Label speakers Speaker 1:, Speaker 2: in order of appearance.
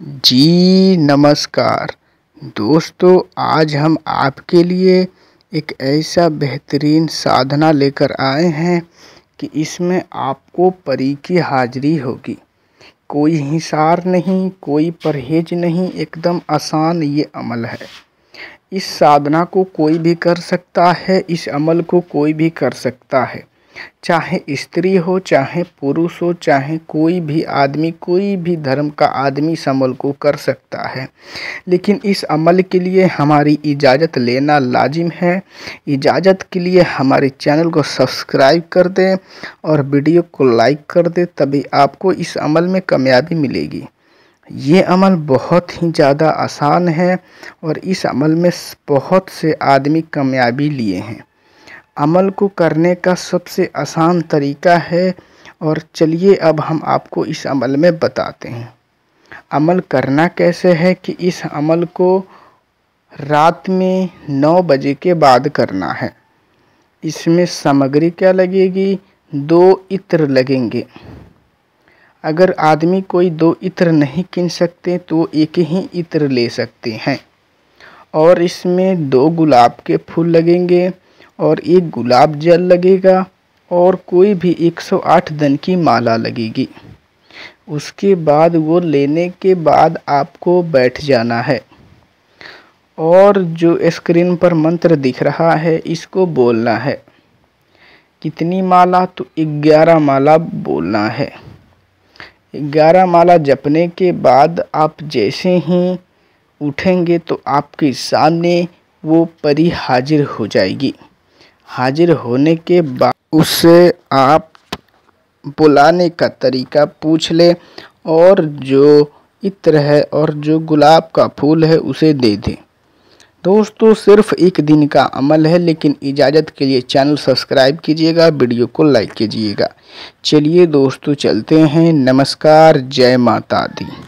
Speaker 1: जी नमस्कार दोस्तों आज हम आपके लिए एक ऐसा बेहतरीन साधना लेकर आए हैं कि इसमें आपको परी की हाजिरी होगी कोई हिसार नहीं कोई परहेज नहीं एकदम आसान ये अमल है इस साधना को कोई भी कर सकता है इस अमल को कोई भी कर सकता है चाहे स्त्री हो चाहे पुरुष हो चाहे कोई भी आदमी कोई भी धर्म का आदमी इस अमल को कर सकता है लेकिन इस अमल के लिए हमारी इजाज़त लेना लाजिम है इजाज़त के लिए हमारे चैनल को सब्सक्राइब कर दें और वीडियो को लाइक कर दें तभी आपको इस अमल में कामयाबी मिलेगी ये अमल बहुत ही ज़्यादा आसान है और इस अमल में बहुत से आदमी कामयाबी लिए हैं अमल को करने का सबसे आसान तरीका है और चलिए अब हम आपको इस अमल में बताते हैं अमल करना कैसे है कि इस अमल को रात में नौ बजे के बाद करना है इसमें सामग्री क्या लगेगी दो इत्र लगेंगे अगर आदमी कोई दो इत्र नहीं किन सकते तो एक ही इत्र ले सकते हैं और इसमें दो गुलाब के फूल लगेंगे और एक गुलाब जल लगेगा और कोई भी 108 दिन की माला लगेगी उसके बाद वो लेने के बाद आपको बैठ जाना है और जो स्क्रीन पर मंत्र दिख रहा है इसको बोलना है कितनी माला तो ग्यारह माला बोलना है ग्यारह माला जपने के बाद आप जैसे ही उठेंगे तो आपके सामने वो परी हाजिर हो जाएगी हाजिर होने के बाद उससे आप बुलाने का तरीका पूछ लें और जो इत्र है और जो गुलाब का फूल है उसे दे दे दोस्तों सिर्फ एक दिन का अमल है लेकिन इजाज़त के लिए चैनल सब्सक्राइब कीजिएगा वीडियो को लाइक कीजिएगा चलिए दोस्तों चलते हैं नमस्कार जय माता दी